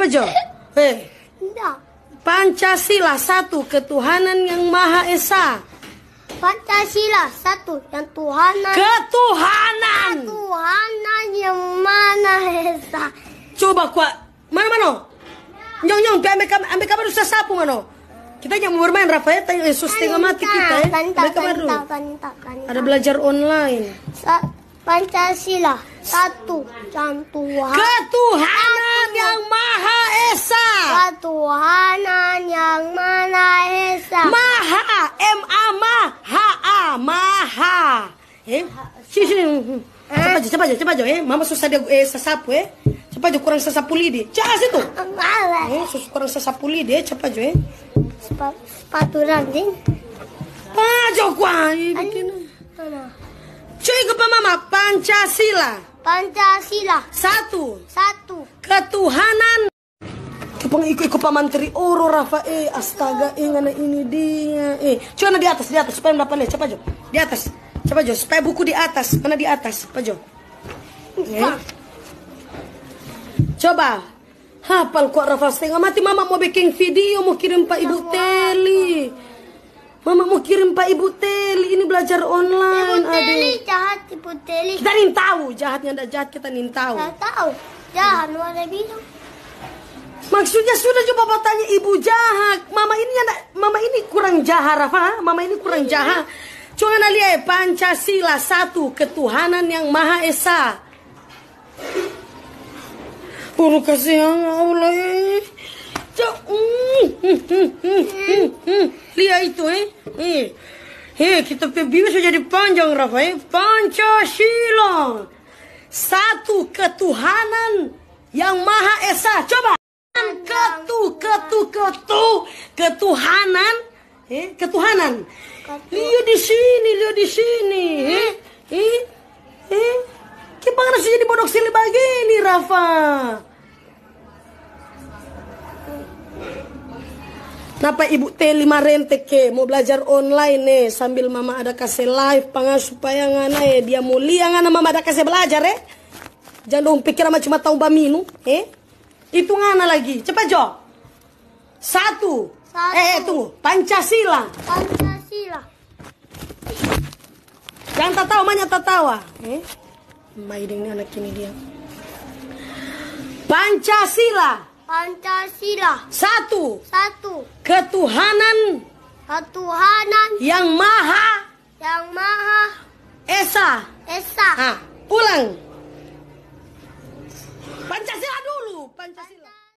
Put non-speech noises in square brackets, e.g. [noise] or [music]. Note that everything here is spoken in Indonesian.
Bejo. Hei. [laughs] Eh. Pancasila satu ketuhanan yang maha esa. Pancasila satu yang Tuhanan. Ketuhanan. Ketuhanan yang mana esa. Coba kuat. Mana mana? Nyong nyong ambil kamar, ambil kamar susah sapu mana? Kita yang mau bermain Rafael tanya Yesus tengah mati kita ya. Ambil kamu dulu. Ada belajar online. Sa Pancasila satu yang Tuhan. Ketuhanan yang Maha Esa. Ketuhanan yang Maha Esa. Maha, M A M H A, Maha. Eh, sini sini. Eh? Cepat cepat aja, cepat aja. Eh, mama susah dia eh, sesapu eh. Cepat aja kurang sesapu lidi. sih situ. Eh, susu kurang sesapu lidi. cepat aja eh. Sepatu ranting. Pajo jauh ah, bikin. Cuy ke mama Pancasila. Pancasila. Satu. Satu ketuhanan Kepang ikut pak menteri oro Rafa eh astaga eh ngana ini dia eh cuman di atas di atas supaya nih cepat jo di atas cepat jo supaya buku di atas mana di atas cepat jo eh. coba hafal kok Rafa setengah mati mama mau bikin video mau kirim pak ibu teli mama mau kirim pak ibu teli ini belajar online ibu teli jahat ibu teli kita nih tahu jahatnya ada jahat kita nih tahu tahu Jahan warna biru. Maksudnya sudah coba tanya ibu jahat. Mama ini anak, mama ini kurang jahat, Rafa. Mama ini kurang iya. jahat. Cuma lihat Pancasila satu ketuhanan yang maha esa. Puru kasihan Allah. Eh. Mm, mm, mm, lihat itu eh. Eh, eh kita bibir sudah jadi panjang Rafa eh. Pancasila satu ketuhanan yang Maha Esa. Coba ketu ketu ketu ketuhanan eh ketuhanan. dia di sini, dia di sini. Eh, eh, eh. Kenapa jadi bodoh sini begini, Rafa? Napa ibu T lima rente ke mau belajar online nih eh. sambil mama ada kasih live pangan supaya ngana ya eh. dia mulia ngana mama ada kasih belajar eh. Jangan dong pikir sama cuma tahu baminu eh. Itu ngana lagi cepat Jo. Satu. Satu. Eh, eh tunggu Pancasila. Pancasila. Jangan tertawa banyak tahu ah. eh. mainin ini anak ini dia. Pancasila. Pancasila. Satu. Satu. Ketuhanan. Ketuhanan. Yang Maha. Yang Maha. Esa. Esa. Ah, Pancasila dulu, Pancasila. Pancasila.